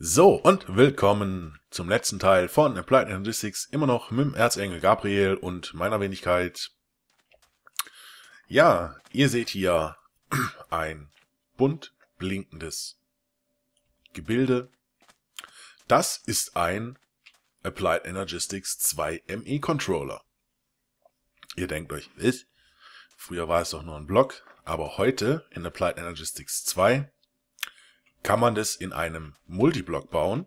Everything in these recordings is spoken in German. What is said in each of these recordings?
So, und willkommen zum letzten Teil von Applied Analytics, immer noch mit dem Erzengel Gabriel und meiner Wenigkeit. Ja, ihr seht hier ein bunt blinkendes Gebilde. Das ist ein Applied Energistics 2 ME Controller. Ihr denkt euch, ich, früher war es doch nur ein Block, aber heute in Applied Energistics 2 kann man das in einem Multiblock bauen.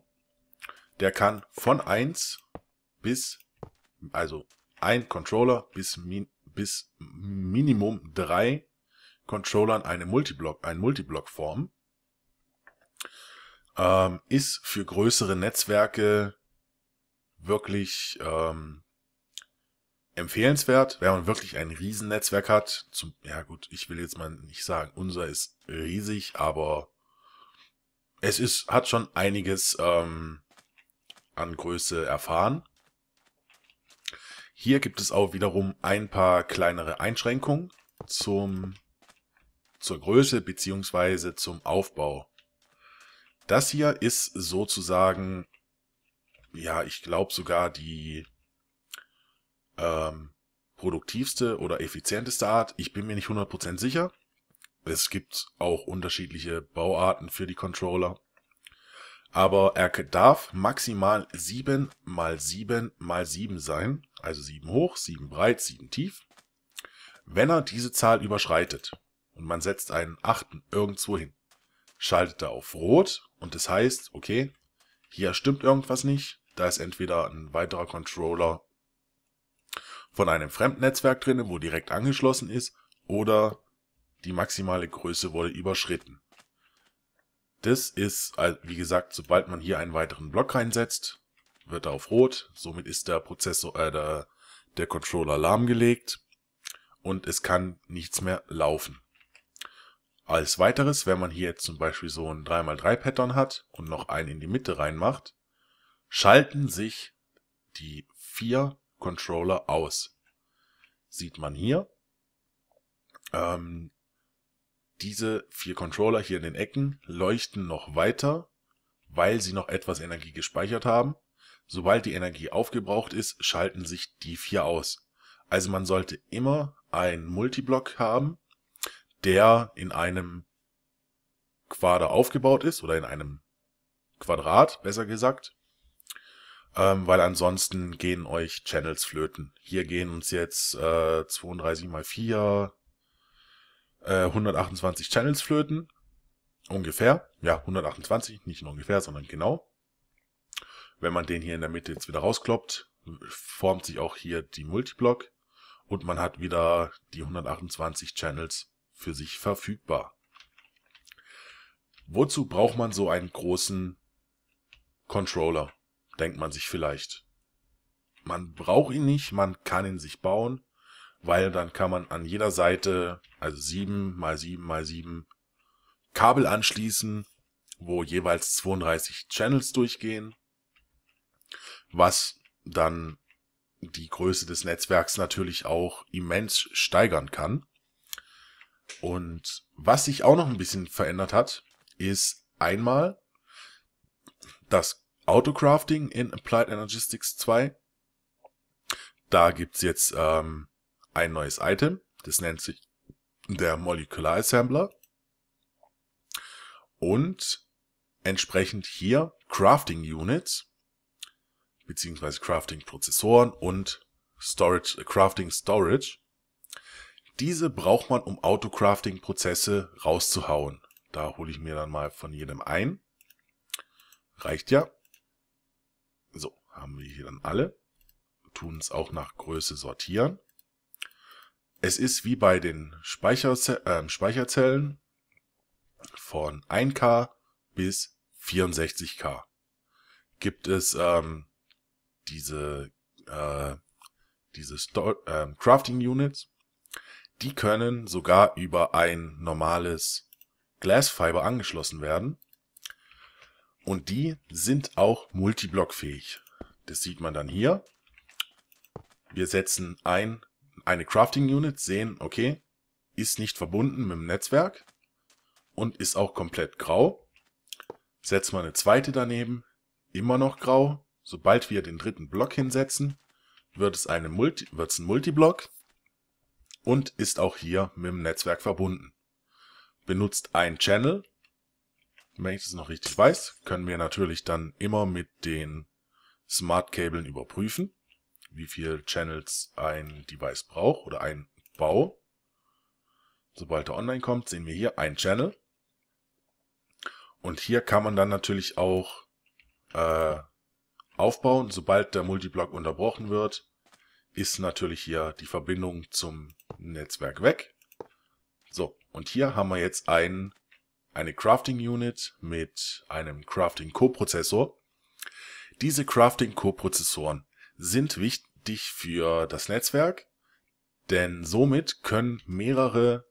Der kann von 1 bis, also ein Controller bis, bis Minimum 3 Controllern eine Multiblock, ein Multiblock formen. Ähm, ist für größere Netzwerke wirklich ähm, empfehlenswert, wenn man wirklich ein Riesennetzwerk hat. Zum, ja gut, ich will jetzt mal nicht sagen, unser ist riesig, aber es ist, hat schon einiges ähm, an Größe erfahren. Hier gibt es auch wiederum ein paar kleinere Einschränkungen zum, zur Größe beziehungsweise zum Aufbau. Das hier ist sozusagen, ja, ich glaube sogar die ähm, produktivste oder effizienteste Art. Ich bin mir nicht 100% sicher. Es gibt auch unterschiedliche Bauarten für die Controller. Aber er darf maximal 7 mal 7 mal 7 sein, also 7 hoch, 7 breit, 7 tief, wenn er diese Zahl überschreitet und man setzt einen achten irgendwo hin, schaltet er auf rot und das heißt, okay, hier stimmt irgendwas nicht, da ist entweder ein weiterer Controller von einem Fremdnetzwerk drin, wo direkt angeschlossen ist, oder die maximale Größe wurde überschritten. Das ist, wie gesagt, sobald man hier einen weiteren Block reinsetzt, wird er auf Rot. Somit ist der Prozessor, äh, der, der Controller lahmgelegt und es kann nichts mehr laufen. Als weiteres, wenn man hier jetzt zum Beispiel so ein 3x3-Pattern hat und noch einen in die Mitte reinmacht, schalten sich die vier Controller aus. Sieht man hier. Ähm, diese vier Controller hier in den Ecken leuchten noch weiter, weil sie noch etwas Energie gespeichert haben. Sobald die Energie aufgebraucht ist, schalten sich die vier aus. Also man sollte immer einen Multiblock haben, der in einem Quader aufgebaut ist oder in einem Quadrat, besser gesagt, ähm, weil ansonsten gehen euch Channels flöten. Hier gehen uns jetzt äh, 32 mal 4, 128 äh, Channels flöten. Ungefähr. Ja, 128, nicht nur ungefähr, sondern genau. Wenn man den hier in der Mitte jetzt wieder rauskloppt, formt sich auch hier die Multiblock und man hat wieder die 128 Channels für sich verfügbar. Wozu braucht man so einen großen Controller? Denkt man sich vielleicht. Man braucht ihn nicht, man kann ihn sich bauen weil dann kann man an jeder Seite, also sieben mal sieben mal sieben Kabel anschließen, wo jeweils 32 Channels durchgehen, was dann die Größe des Netzwerks natürlich auch immens steigern kann. Und was sich auch noch ein bisschen verändert hat, ist einmal das Autocrafting in Applied Energistics 2. Da gibt's jetzt ähm, ein neues Item. Das nennt sich der Molecular Assembler. Und entsprechend hier Crafting Units, beziehungsweise Crafting Prozessoren und Storage, äh, Crafting Storage. Diese braucht man, um Autocrafting-Prozesse rauszuhauen. Da hole ich mir dann mal von jedem ein. Reicht ja. So, haben wir hier dann alle. Tun es auch nach Größe sortieren. Es ist wie bei den Speicherze äh, Speicherzellen von 1K bis 64K. Gibt es ähm, diese, äh, diese Sto äh, Crafting Units, die können sogar über ein normales Glasfiber angeschlossen werden. Und die sind auch multiblockfähig. Das sieht man dann hier. Wir setzen ein eine Crafting Unit sehen, okay, ist nicht verbunden mit dem Netzwerk und ist auch komplett grau. Setzen wir eine zweite daneben, immer noch grau. Sobald wir den dritten Block hinsetzen, wird es eine Multi, wird's ein Multiblock und ist auch hier mit dem Netzwerk verbunden. Benutzt ein Channel. Wenn ich das noch richtig weiß, können wir natürlich dann immer mit den Smart Cablen überprüfen wie viel Channels ein Device braucht oder ein Bau. Sobald er online kommt, sehen wir hier ein Channel. Und hier kann man dann natürlich auch äh, aufbauen. Sobald der Multiblock unterbrochen wird, ist natürlich hier die Verbindung zum Netzwerk weg. So, und hier haben wir jetzt ein, eine Crafting Unit mit einem Crafting Coprozessor. Diese Crafting Coprozessoren sind wichtig für das Netzwerk, denn somit können mehrere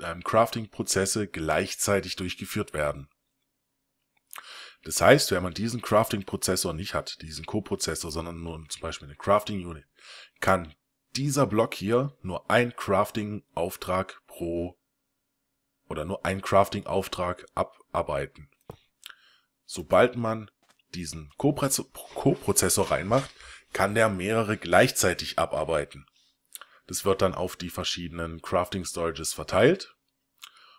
ähm, Crafting-Prozesse gleichzeitig durchgeführt werden. Das heißt, wenn man diesen Crafting-Prozessor nicht hat, diesen Co-Prozessor, sondern nur zum Beispiel eine Crafting-Unit, kann dieser Block hier nur ein Crafting-Auftrag pro oder nur ein Crafting-Auftrag abarbeiten. Sobald man diesen Co-Prozessor reinmacht, kann der mehrere gleichzeitig abarbeiten. Das wird dann auf die verschiedenen Crafting Storages verteilt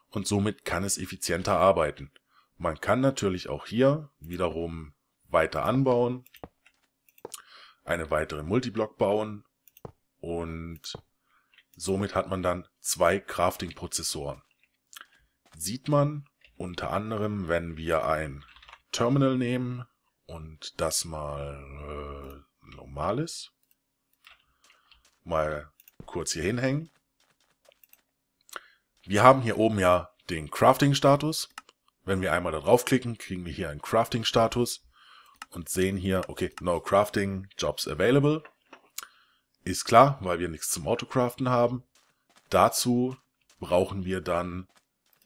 und somit kann es effizienter arbeiten. Man kann natürlich auch hier wiederum weiter anbauen, eine weitere Multiblock bauen und somit hat man dann zwei Crafting-Prozessoren. Sieht man unter anderem, wenn wir ein Terminal nehmen und das mal äh, normales. Mal kurz hier hinhängen. Wir haben hier oben ja den Crafting-Status. Wenn wir einmal da draufklicken, kriegen wir hier einen Crafting-Status und sehen hier, okay, no crafting jobs available. Ist klar, weil wir nichts zum Autocraften haben. Dazu brauchen wir dann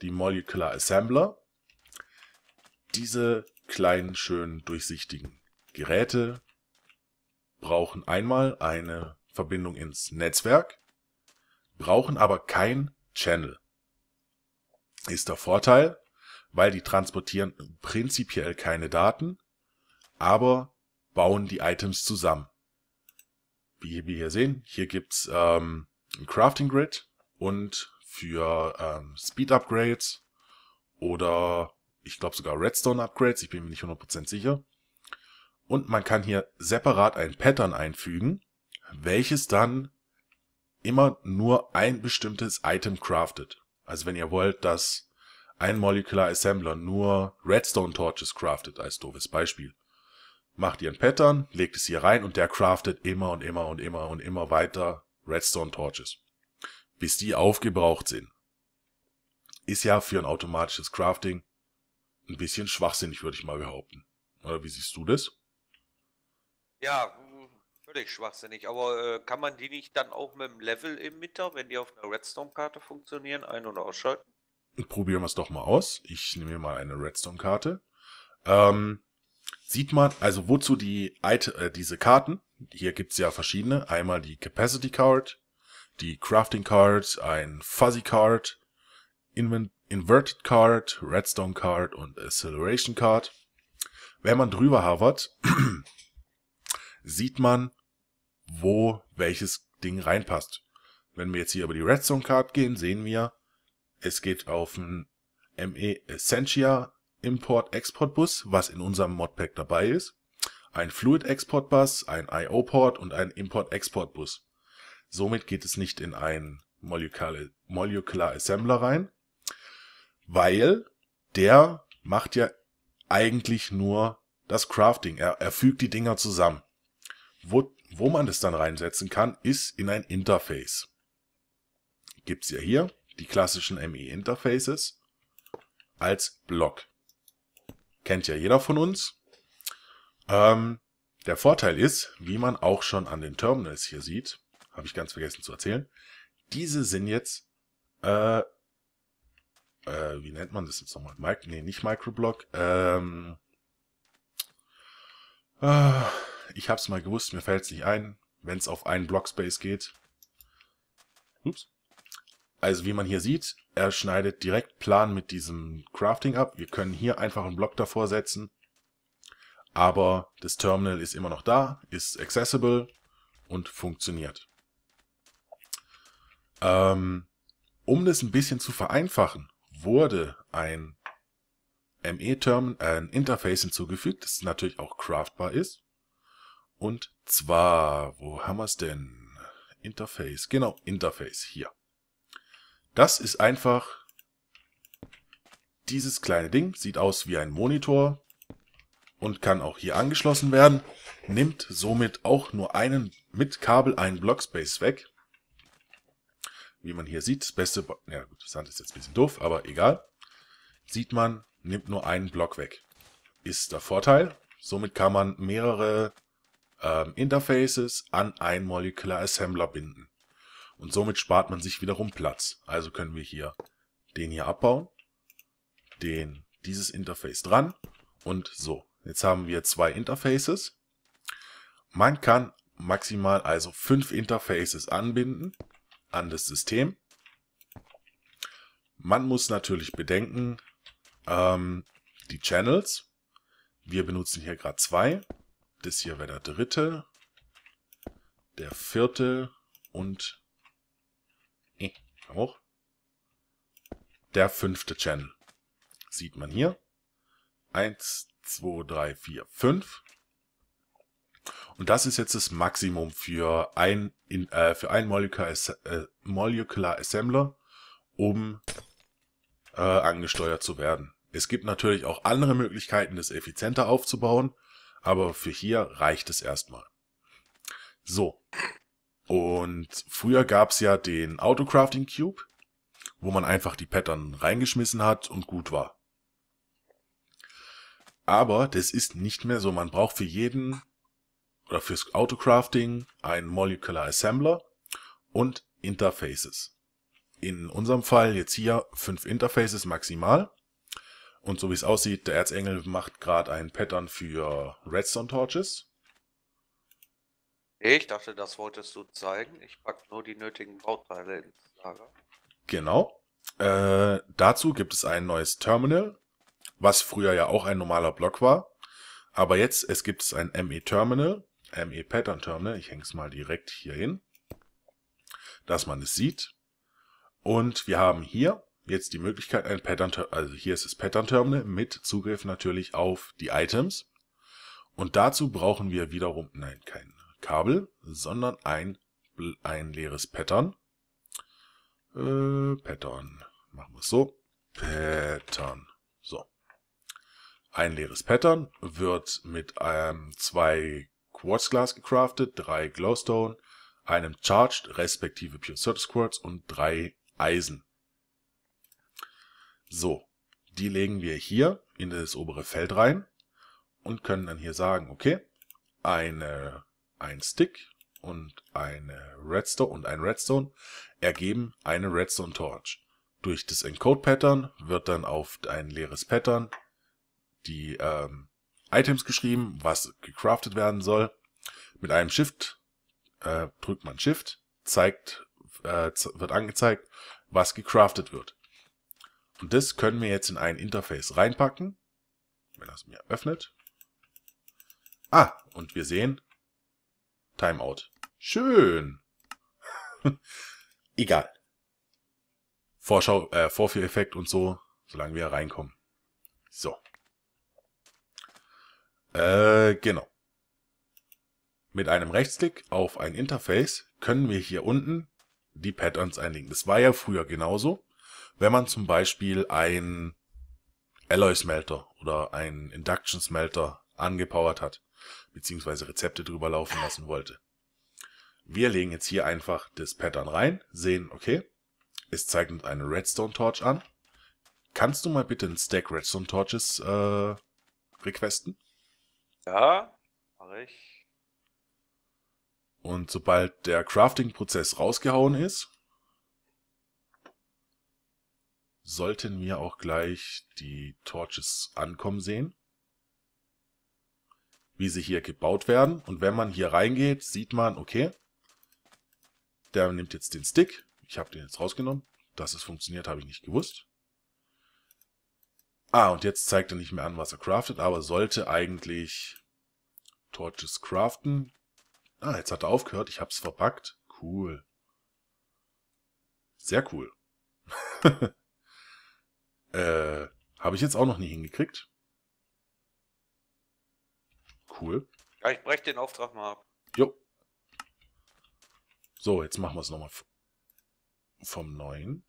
die Molecular Assembler. Diese kleinen, schönen, durchsichtigen Geräte, brauchen einmal eine Verbindung ins Netzwerk, brauchen aber kein Channel. Ist der Vorteil, weil die transportieren prinzipiell keine Daten, aber bauen die Items zusammen. Wie wir hier sehen, hier gibt's ähm, ein Crafting Grid und für ähm, Speed Upgrades oder ich glaube sogar Redstone Upgrades, ich bin mir nicht 100% sicher, und man kann hier separat ein Pattern einfügen, welches dann immer nur ein bestimmtes Item craftet. Also wenn ihr wollt, dass ein Molecular Assembler nur Redstone Torches craftet, als doofes Beispiel, macht ihr ein Pattern, legt es hier rein und der craftet immer und immer und immer und immer weiter Redstone Torches, bis die aufgebraucht sind. Ist ja für ein automatisches Crafting ein bisschen schwachsinnig, würde ich mal behaupten. Oder wie siehst du das? Ja, völlig schwachsinnig. Aber äh, kann man die nicht dann auch mit dem Level Emitter, wenn die auf einer Redstone-Karte funktionieren, ein- und ausschalten? Probieren wir es doch mal aus. Ich nehme mir mal eine Redstone-Karte. Ähm, sieht man, also wozu die äh, diese Karten? Hier gibt es ja verschiedene. Einmal die Capacity Card, die Crafting Card, ein Fuzzy Card, Inven Inverted Card, Redstone Card und Acceleration Card. Wenn man drüber havert, sieht man, wo welches Ding reinpasst. Wenn wir jetzt hier über die Redstone Card gehen, sehen wir, es geht auf ein ME Essentia Import-Export-Bus, was in unserem Modpack dabei ist, ein Fluid-Export-Bus, ein IO-Port und ein Import-Export-Bus. Somit geht es nicht in einen Molecular, Molecular Assembler rein, weil der macht ja eigentlich nur das Crafting. Er, er fügt die Dinger zusammen. Wo, wo man das dann reinsetzen kann, ist in ein Interface. Gibt's ja hier die klassischen ME-Interfaces als Block. Kennt ja jeder von uns. Ähm, der Vorteil ist, wie man auch schon an den Terminals hier sieht, habe ich ganz vergessen zu erzählen, diese sind jetzt, äh, äh, wie nennt man das jetzt nochmal? Mic nee, nicht Microblock, ähm, äh, ich hab's mal gewusst, mir fällt's nicht ein, wenn es auf einen Blockspace geht. Ups. Also wie man hier sieht, er schneidet direkt Plan mit diesem Crafting ab. Wir können hier einfach einen Block davor setzen. Aber das Terminal ist immer noch da, ist accessible und funktioniert. Ähm, um das ein bisschen zu vereinfachen, wurde ein ME-Term, ein Interface hinzugefügt, das natürlich auch craftbar ist. Und zwar, wo haben wir es denn? Interface, genau, Interface, hier. Das ist einfach dieses kleine Ding, sieht aus wie ein Monitor und kann auch hier angeschlossen werden, nimmt somit auch nur einen mit Kabel einen Blockspace weg. Wie man hier sieht, das beste, Bo ja gut, das Hand ist jetzt ein bisschen doof, aber egal. Sieht man, nimmt nur einen Block weg. Ist der Vorteil. Somit kann man mehrere ähm, Interfaces an ein Molecular Assembler binden. Und somit spart man sich wiederum Platz. Also können wir hier den hier abbauen, den dieses Interface dran und so. Jetzt haben wir zwei Interfaces. Man kann maximal also fünf Interfaces anbinden an das System. Man muss natürlich bedenken, ähm, die Channels. Wir benutzen hier gerade zwei. Das hier wäre der dritte, der vierte und äh, auch der fünfte Channel. Sieht man hier. 1, 2, 3, 4, 5. Und das ist jetzt das Maximum für ein, in, äh, für ein Molecular, äh, Molecular Assembler, um äh, angesteuert zu werden. Es gibt natürlich auch andere Möglichkeiten, das effizienter aufzubauen. Aber für hier reicht es erstmal. So. Und früher gab's ja den Autocrafting Cube, wo man einfach die Pattern reingeschmissen hat und gut war. Aber das ist nicht mehr so. Man braucht für jeden oder fürs Autocrafting einen Molecular Assembler und Interfaces. In unserem Fall jetzt hier fünf Interfaces maximal. Und so wie es aussieht, der Erzengel macht gerade ein Pattern für Redstone Torches. Ich dachte, das wolltest du zeigen. Ich packe nur die nötigen Bauteile ins Lager. Genau. Äh, dazu gibt es ein neues Terminal, was früher ja auch ein normaler Block war. Aber jetzt, es gibt es ein ME-Terminal, ME-Pattern-Terminal. Ich hänge es mal direkt hier hin, dass man es sieht. Und wir haben hier jetzt die Möglichkeit, ein Pattern, also hier ist das Pattern Terminal mit Zugriff natürlich auf die Items. Und dazu brauchen wir wiederum, nein, kein Kabel, sondern ein, ein leeres Pattern. Äh, Pattern. Machen wir es so. Pattern. So. Ein leeres Pattern wird mit ähm, zwei Quartzglas gecraftet, drei Glowstone, einem Charged, respektive Pure Surface Quartz und drei Eisen. So, die legen wir hier in das obere Feld rein und können dann hier sagen, okay, eine, ein Stick und eine Redstone und ein Redstone ergeben eine Redstone Torch. Durch das Encode Pattern wird dann auf ein leeres Pattern die ähm, Items geschrieben, was gecraftet werden soll. Mit einem Shift äh, drückt man Shift, zeigt, äh, wird angezeigt, was gecraftet wird. Und das können wir jetzt in ein Interface reinpacken. Wenn das mir öffnet. Ah, und wir sehen Timeout. Schön. Egal. Vorschau, äh, Vorführeffekt und so, solange wir reinkommen. So. Äh, genau. Mit einem Rechtsklick auf ein Interface können wir hier unten die Patterns einlegen. Das war ja früher genauso. Wenn man zum Beispiel ein Alloy Smelter oder ein Induction Smelter angepowert hat, beziehungsweise Rezepte drüber laufen lassen wollte. Wir legen jetzt hier einfach das Pattern rein, sehen, okay, es zeigt uns eine Redstone Torch an. Kannst du mal bitte einen Stack Redstone Torches äh, requesten? Ja, mache ich. Und sobald der Crafting-Prozess rausgehauen ist, sollten wir auch gleich die Torches ankommen sehen, wie sie hier gebaut werden. Und wenn man hier reingeht, sieht man, okay, der nimmt jetzt den Stick. Ich habe den jetzt rausgenommen. Dass es funktioniert, habe ich nicht gewusst. Ah, und jetzt zeigt er nicht mehr an, was er craftet, aber sollte eigentlich Torches craften. Ah, jetzt hat er aufgehört. Ich habe es verpackt. Cool. Sehr cool. Äh, habe ich jetzt auch noch nie hingekriegt. Cool. Ja, ich breche den Auftrag mal ab. Jo. So, jetzt machen wir es nochmal vom Neuen.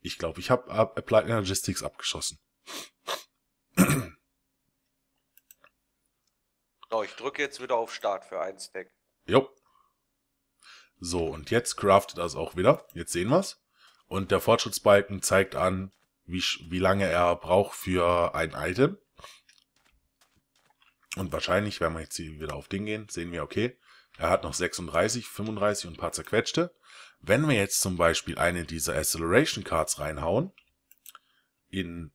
Ich glaube, ich habe Applied Energistics abgeschossen. So, ich drücke jetzt wieder auf Start für ein Stack. Jo. So, und jetzt craftet das auch wieder. Jetzt sehen wir's. Und der Fortschrittsbalken zeigt an, wie, wie lange er braucht für ein Item. Und wahrscheinlich, wenn wir jetzt hier wieder auf den gehen, sehen wir, okay, er hat noch 36, 35 und ein paar zerquetschte. Wenn wir jetzt zum Beispiel eine dieser Acceleration Cards reinhauen, in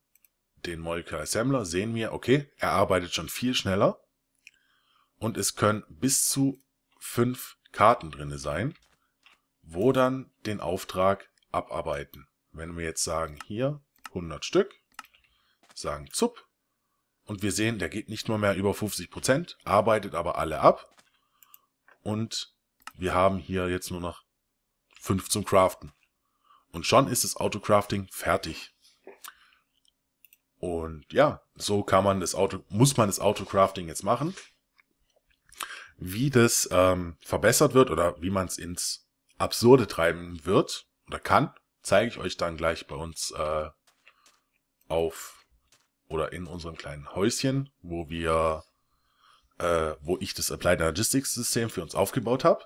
den Molecular Assembler, sehen wir, okay, er arbeitet schon viel schneller. Und es können bis zu fünf Karten drin sein, wo dann den Auftrag abarbeiten. Wenn wir jetzt sagen, hier 100 Stück, sagen zup, und wir sehen, der geht nicht nur mehr über 50%, arbeitet aber alle ab. Und wir haben hier jetzt nur noch 5 zum Craften. Und schon ist das Autocrafting fertig. Und ja, so kann man das Auto, muss man das Autocrafting jetzt machen. Wie das ähm, verbessert wird oder wie man es ins Absurde treiben wird, oder kann, zeige ich euch dann gleich bei uns äh, auf oder in unserem kleinen Häuschen, wo wir, äh, wo ich das Applied Logistics System für uns aufgebaut habe.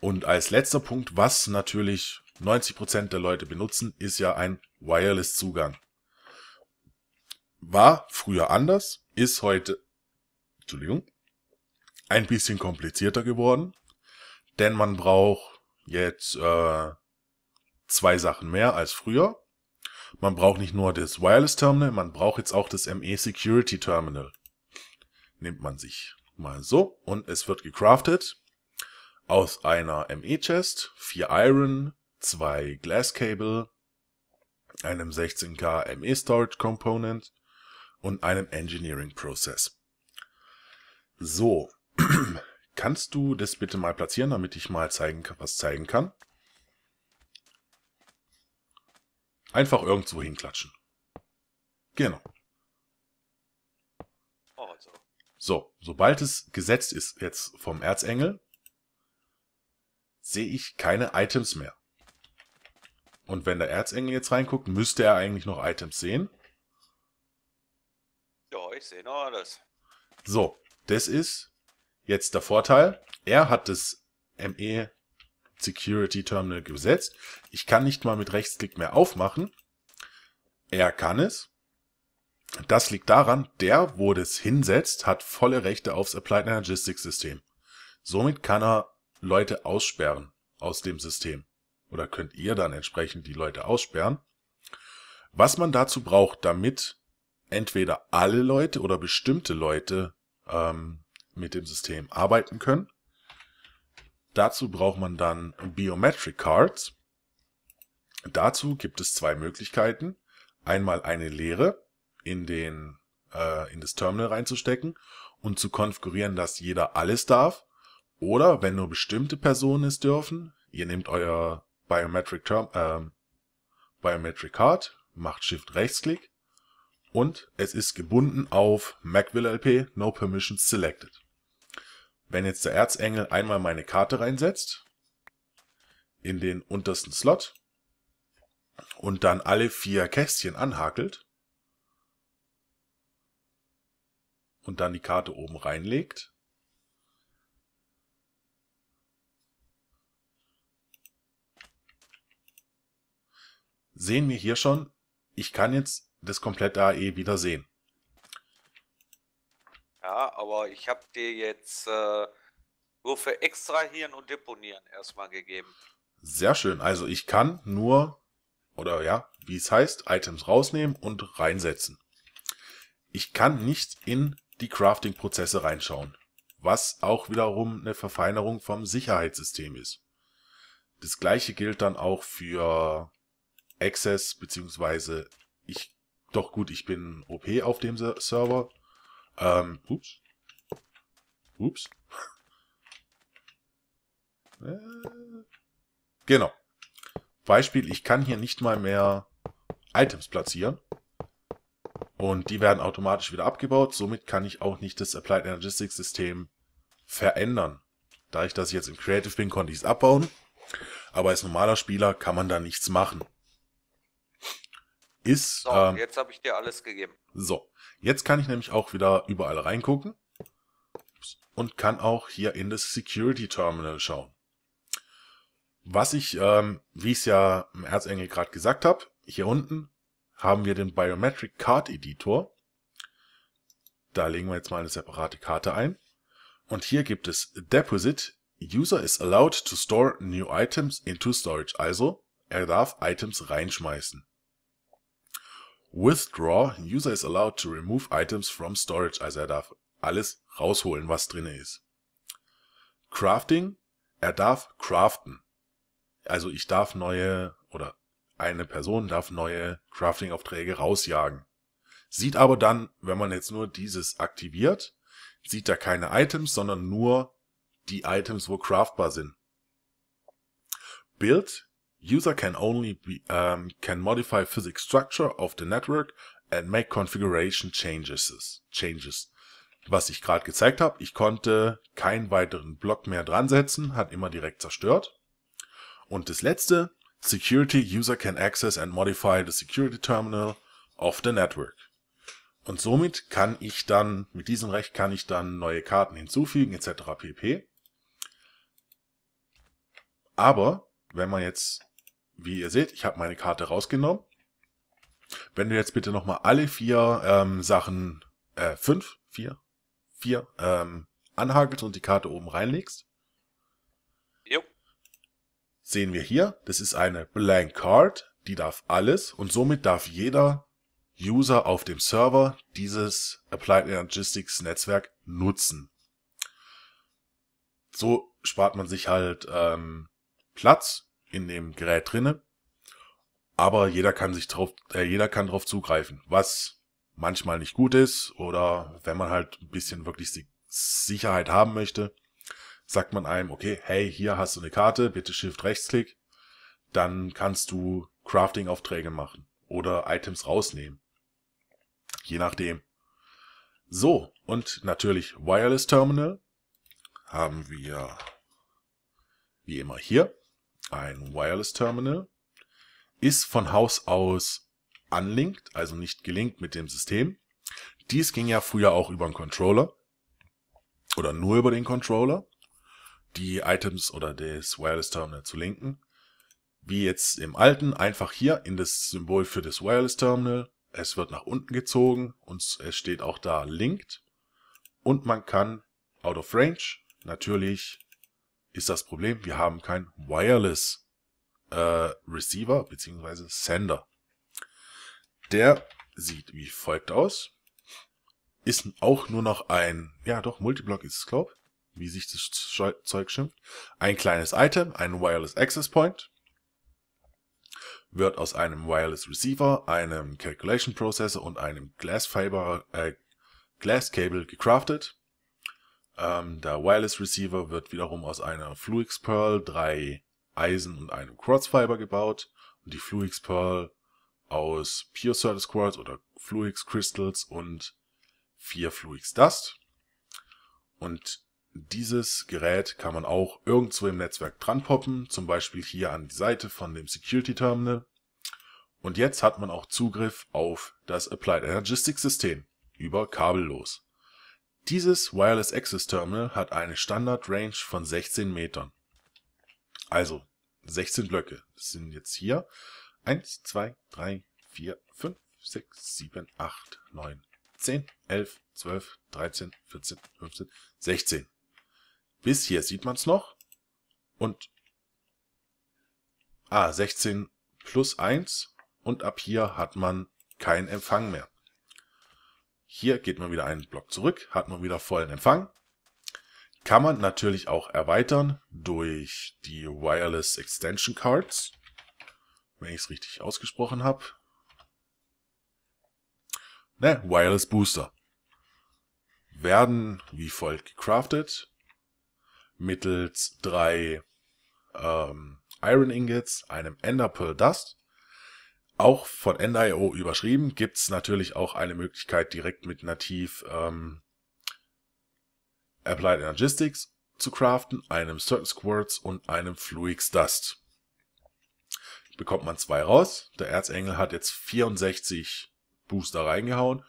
Und als letzter Punkt, was natürlich 90% der Leute benutzen, ist ja ein Wireless-Zugang. War früher anders, ist heute, Entschuldigung, ein bisschen komplizierter geworden, denn man braucht jetzt äh, zwei Sachen mehr als früher. Man braucht nicht nur das Wireless Terminal, man braucht jetzt auch das ME Security Terminal. Nimmt man sich mal so und es wird gecraftet aus einer ME Chest, vier Iron, zwei Glass Cable, einem 16K ME Storage Component und einem Engineering Process. So, Kannst du das bitte mal platzieren, damit ich mal zeigen, was zeigen kann? Einfach irgendwo hinklatschen. Genau. So, sobald es gesetzt ist jetzt vom Erzengel, sehe ich keine Items mehr. Und wenn der Erzengel jetzt reinguckt, müsste er eigentlich noch Items sehen. Ja, ich sehe noch alles. So, das ist Jetzt der Vorteil, er hat das ME Security Terminal gesetzt. Ich kann nicht mal mit Rechtsklick mehr aufmachen. Er kann es. Das liegt daran, der, wo das hinsetzt, hat volle Rechte aufs Applied Energistics System. Somit kann er Leute aussperren aus dem System. Oder könnt ihr dann entsprechend die Leute aussperren. Was man dazu braucht, damit entweder alle Leute oder bestimmte Leute ähm, mit dem System arbeiten können. Dazu braucht man dann Biometric Cards. Dazu gibt es zwei Möglichkeiten. Einmal eine Lehre in, den, äh, in das Terminal reinzustecken und zu konfigurieren, dass jeder alles darf. Oder wenn nur bestimmte Personen es dürfen, ihr nehmt euer Biometric, Term, äh, Biometric Card, macht Shift Rechtsklick und es ist gebunden auf Mac LP No Permissions Selected. Wenn jetzt der Erzengel einmal meine Karte reinsetzt, in den untersten Slot, und dann alle vier Kästchen anhakelt, und dann die Karte oben reinlegt, sehen wir hier schon, ich kann jetzt das komplette AE wieder sehen. Ja, aber ich habe dir jetzt äh, nur für Extrahieren und Deponieren erstmal gegeben. Sehr schön. Also ich kann nur, oder ja, wie es heißt, Items rausnehmen und reinsetzen. Ich kann nicht in die Crafting-Prozesse reinschauen, was auch wiederum eine Verfeinerung vom Sicherheitssystem ist. Das gleiche gilt dann auch für Access, beziehungsweise ich, doch gut, ich bin OP auf dem Server, ähm, ups. Ups. Äh, genau. Beispiel, ich kann hier nicht mal mehr Items platzieren. Und die werden automatisch wieder abgebaut. Somit kann ich auch nicht das Applied Energistics System verändern. Da ich das jetzt im Creative bin, konnte ich es abbauen. Aber als normaler Spieler kann man da nichts machen ist. So, ähm, jetzt habe ich dir alles gegeben. So, jetzt kann ich nämlich auch wieder überall reingucken und kann auch hier in das Security Terminal schauen. Was ich, ähm, wie ich es ja im Erzengel gerade gesagt habe, hier unten haben wir den Biometric Card Editor. Da legen wir jetzt mal eine separate Karte ein. Und hier gibt es Deposit. User is allowed to store new items into storage. Also, er darf Items reinschmeißen. Withdraw, User is allowed to remove items from storage, also er darf alles rausholen, was drin ist. Crafting, er darf craften. Also ich darf neue oder eine Person darf neue Crafting-Aufträge rausjagen. Sieht aber dann, wenn man jetzt nur dieses aktiviert, sieht da keine Items, sondern nur die Items, wo craftbar sind. Build, User can only be, um, can modify physics structure of the network and make configuration changes. changes. Was ich gerade gezeigt habe, ich konnte keinen weiteren Block mehr dran setzen, hat immer direkt zerstört. Und das letzte, Security User can access and modify the security terminal of the network. Und somit kann ich dann, mit diesem Recht kann ich dann neue Karten hinzufügen etc. pp. Aber wenn man jetzt wie ihr seht, ich habe meine Karte rausgenommen. Wenn du jetzt bitte nochmal alle vier ähm, Sachen, äh, fünf, vier, vier, ähm, anhakelst und die Karte oben reinlegst. Jo. Sehen wir hier, das ist eine Blank Card, die darf alles und somit darf jeder User auf dem Server dieses Applied Logistics Netzwerk nutzen. So spart man sich halt ähm, Platz in dem Gerät drinne. Aber jeder kann sich drauf, äh, jeder kann drauf zugreifen, was manchmal nicht gut ist oder wenn man halt ein bisschen wirklich Sicherheit haben möchte, sagt man einem, okay, hey, hier hast du eine Karte, bitte Shift Rechtsklick, dann kannst du Crafting Aufträge machen oder Items rausnehmen. Je nachdem. So, und natürlich Wireless Terminal haben wir wie immer hier ein Wireless Terminal, ist von Haus aus anlinkt, also nicht gelinkt mit dem System. Dies ging ja früher auch über den Controller oder nur über den Controller, die Items oder das Wireless Terminal zu linken. Wie jetzt im alten, einfach hier in das Symbol für das Wireless Terminal. Es wird nach unten gezogen und es steht auch da linked. Und man kann out of range natürlich ist das Problem, wir haben kein Wireless äh, Receiver bzw. Sender. Der sieht wie folgt aus. Ist auch nur noch ein, ja doch, Multiblock ist es, glaube wie sich das Zeug schimpft. Ein kleines Item, ein Wireless Access Point, wird aus einem Wireless Receiver, einem Calculation Processor und einem Glass Fiber, äh, Glass Cable gecraftet. Ähm, der Wireless Receiver wird wiederum aus einer Fluix Pearl, drei Eisen und einem Quartzfiber gebaut und die Fluix Pearl aus Pure Service Quartz oder Fluix Crystals und vier Fluix Dust. Und dieses Gerät kann man auch irgendwo im Netzwerk dran poppen, zum Beispiel hier an die Seite von dem Security Terminal. Und jetzt hat man auch Zugriff auf das Applied Energistics System über kabellos. Dieses Wireless Access Terminal hat eine Standard-Range von 16 Metern. Also 16 Blöcke. Das sind jetzt hier 1, 2, 3, 4, 5, 6, 7, 8, 9, 10, 11, 12, 13, 14, 15, 16. Bis hier sieht man es noch. Und ah, 16 plus 1 und ab hier hat man keinen Empfang mehr. Hier geht man wieder einen Block zurück, hat man wieder vollen Empfang. Kann man natürlich auch erweitern durch die Wireless Extension Cards, wenn ich es richtig ausgesprochen habe. Ne, Wireless Booster. Werden wie folgt gecraftet. Mittels drei ähm, Iron Ingots, einem Ender Pearl Dust auch von NIO überschrieben gibt es natürlich auch eine Möglichkeit, direkt mit nativ ähm, Applied Energistics zu craften, einem Certain Squirts und einem Fluix Dust. Bekommt man zwei raus. Der Erzengel hat jetzt 64 Booster reingehauen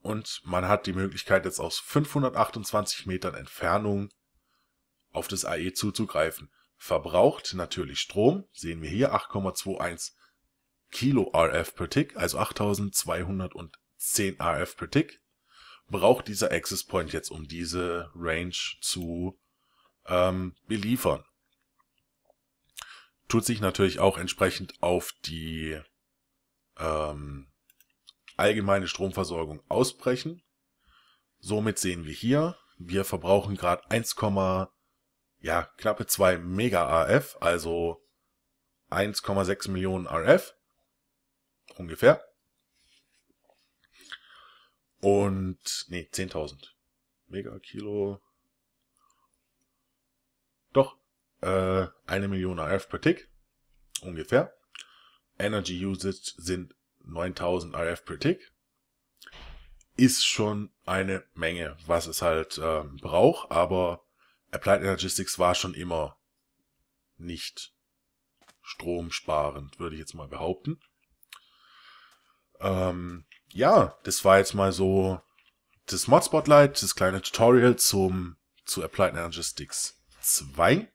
und man hat die Möglichkeit jetzt aus 528 Metern Entfernung auf das AE zuzugreifen. Verbraucht natürlich Strom, sehen wir hier 8,21 Kilo RF per Tick, also 8210 RF per Tick, braucht dieser Access Point jetzt, um diese Range zu ähm, beliefern. Tut sich natürlich auch entsprechend auf die ähm, allgemeine Stromversorgung ausbrechen. Somit sehen wir hier, wir verbrauchen gerade 1, ja, knappe 2 Mega AF, also 1,6 Millionen RF ungefähr. Und, nee, 10.000 Megakilo. Doch, äh, eine Million RF per Tick, ungefähr. Energy Usage sind 9000 RF per Tick. Ist schon eine Menge, was es halt ähm, braucht, aber Applied Energistics war schon immer nicht stromsparend, würde ich jetzt mal behaupten. Ähm, ja, das war jetzt mal so das Mod Spotlight, das kleine Tutorial zum, zu Applied Energistics 2.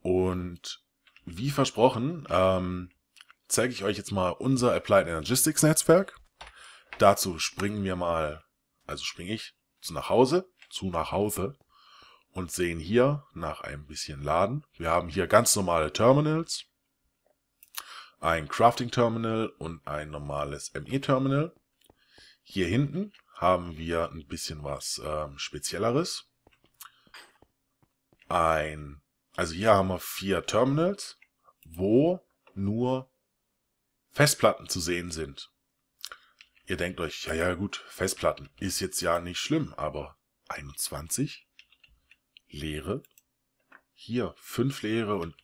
Und wie versprochen, ähm, zeige ich euch jetzt mal unser Applied Energistics Netzwerk. Dazu springen wir mal, also springe ich zu nach Hause, zu nach Hause und sehen hier nach ein bisschen Laden. Wir haben hier ganz normale Terminals ein Crafting Terminal und ein normales ME Terminal. Hier hinten haben wir ein bisschen was ähm, Spezielleres. Ein, also hier haben wir vier Terminals, wo nur Festplatten zu sehen sind. Ihr denkt euch, ja, ja, gut, Festplatten ist jetzt ja nicht schlimm, aber 21 leere, hier fünf leere und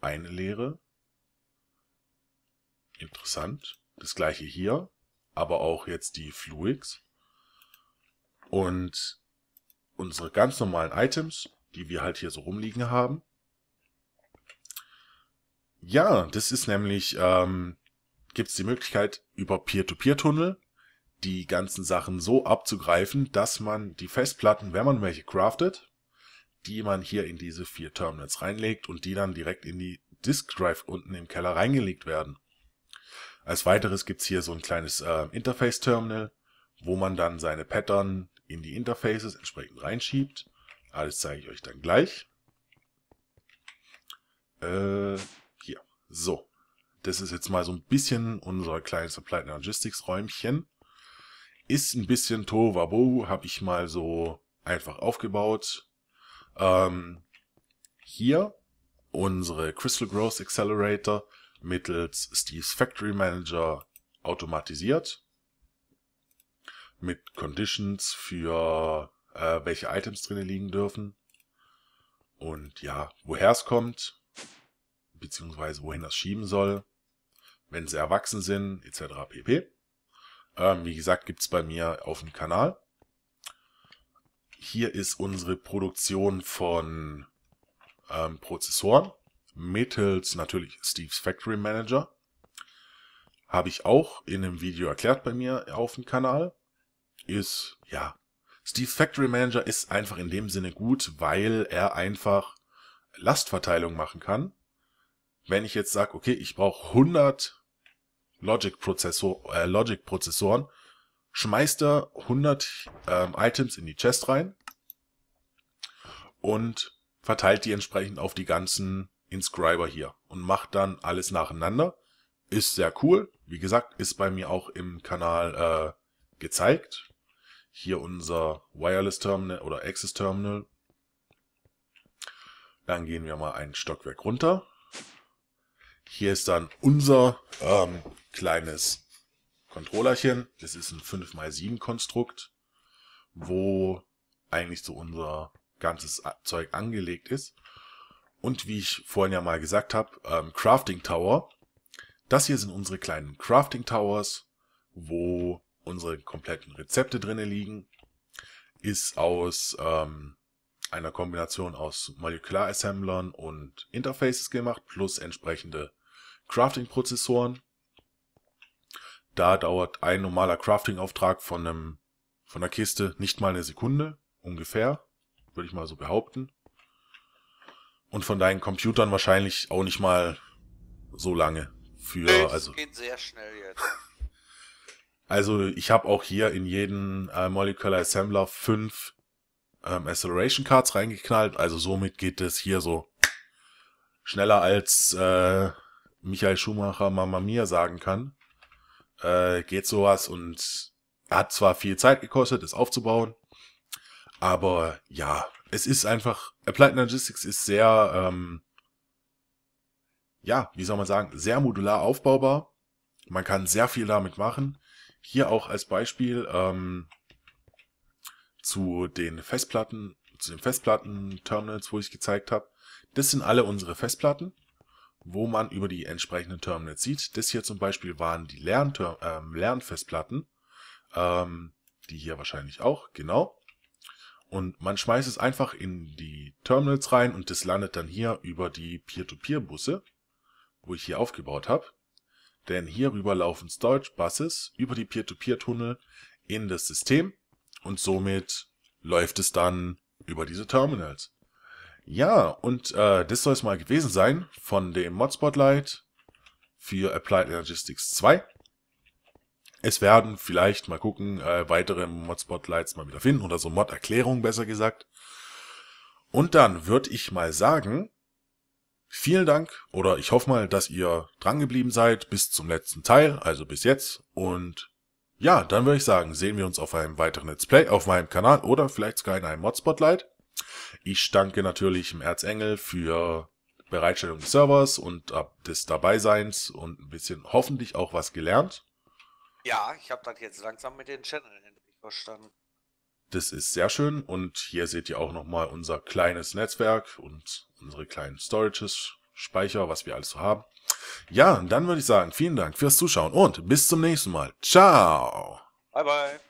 eine leere, Interessant. Das gleiche hier, aber auch jetzt die Fluids. Und unsere ganz normalen Items, die wir halt hier so rumliegen haben. Ja, das ist nämlich, ähm, gibt es die Möglichkeit, über Peer-to-Peer-Tunnel die ganzen Sachen so abzugreifen, dass man die Festplatten, wenn man welche craftet, die man hier in diese vier Terminals reinlegt und die dann direkt in die Disk Drive unten im Keller reingelegt werden. Als weiteres gibt es hier so ein kleines äh, Interface-Terminal, wo man dann seine Pattern in die Interfaces entsprechend reinschiebt. Alles zeige ich euch dann gleich. Äh, hier, so. Das ist jetzt mal so ein bisschen unser kleines Applied Logistics Räumchen. Ist ein bisschen Tohuwabohu, habe ich mal so einfach aufgebaut. Ähm, hier unsere Crystal Growth Accelerator mittels Steve's Factory Manager automatisiert mit Conditions für äh, welche Items drinnen liegen dürfen und ja, woher es kommt, beziehungsweise wohin das schieben soll, wenn sie erwachsen sind, etc. pp. Ähm, wie gesagt, gibt es bei mir auf dem Kanal. Hier ist unsere Produktion von ähm, Prozessoren mittels natürlich Steve's Factory Manager. Habe ich auch in einem Video erklärt bei mir auf dem Kanal. Ist, ja, Steve's Factory Manager ist einfach in dem Sinne gut, weil er einfach Lastverteilung machen kann. Wenn ich jetzt sage, okay, ich brauche 100 Logic-Prozessoren, äh, Logic schmeißt er 100 ähm, Items in die Chest rein und verteilt die entsprechend auf die ganzen Inscriber hier und macht dann alles nacheinander. Ist sehr cool. Wie gesagt, ist bei mir auch im Kanal äh, gezeigt. Hier unser Wireless Terminal oder Access Terminal. Dann gehen wir mal ein Stockwerk runter. Hier ist dann unser ähm, kleines Controllerchen. Das ist ein 5x7 Konstrukt, wo eigentlich so unser ganzes Zeug angelegt ist. Und wie ich vorhin ja mal gesagt habe, ähm, Crafting Tower. Das hier sind unsere kleinen Crafting Towers, wo unsere kompletten Rezepte drinnen liegen. Ist aus ähm, einer Kombination aus Molekular-Assemblern und Interfaces gemacht, plus entsprechende Crafting-Prozessoren. Da dauert ein normaler Crafting-Auftrag von, einem, von einer Kiste nicht mal eine Sekunde, ungefähr, würde ich mal so behaupten. Und von deinen Computern wahrscheinlich auch nicht mal so lange. Für, das also, geht sehr schnell jetzt. Also ich habe auch hier in jeden äh, Molecular Assembler fünf ähm, Acceleration Cards reingeknallt. Also somit geht es hier so schneller als äh, Michael Schumacher Mama Mia sagen kann. Äh, geht sowas und hat zwar viel Zeit gekostet, es aufzubauen. Aber ja, es ist einfach Applied Logistics ist sehr, ähm, ja, wie soll man sagen, sehr modular aufbaubar. Man kann sehr viel damit machen. Hier auch als Beispiel ähm, zu den Festplatten, zu den Festplatten-Terminals, wo ich gezeigt habe. Das sind alle unsere Festplatten, wo man über die entsprechenden Terminals sieht. Das hier zum Beispiel waren die Lernter äh, Lernfestplatten, ähm, die hier wahrscheinlich auch, genau. Und man schmeißt es einfach in die Terminals rein und das landet dann hier über die Peer-to-Peer-Busse, wo ich hier aufgebaut habe. Denn hierüber laufen Storage-Buses über die Peer-to-Peer-Tunnel in das System und somit läuft es dann über diese Terminals. Ja, und äh, das soll es mal gewesen sein von dem Mod Spotlight für Applied Logistics 2. Es werden vielleicht, mal gucken, äh, weitere Mod-Spotlights mal wieder finden oder so Mod-Erklärungen besser gesagt. Und dann würde ich mal sagen, vielen Dank oder ich hoffe mal, dass ihr drangeblieben seid bis zum letzten Teil, also bis jetzt. Und ja, dann würde ich sagen, sehen wir uns auf einem weiteren Let's Play auf meinem Kanal oder vielleicht sogar in einem Mod-Spotlight. Ich danke natürlich dem Erzengel für Bereitstellung des Servers und des Dabeiseins und ein bisschen hoffentlich auch was gelernt. Ja, ich habe das jetzt langsam mit den Channel endlich verstanden. Das ist sehr schön und hier seht ihr auch nochmal unser kleines Netzwerk und unsere kleinen Storages, Speicher, was wir alles so haben. Ja, dann würde ich sagen, vielen Dank fürs Zuschauen und bis zum nächsten Mal. Ciao! Bye bye!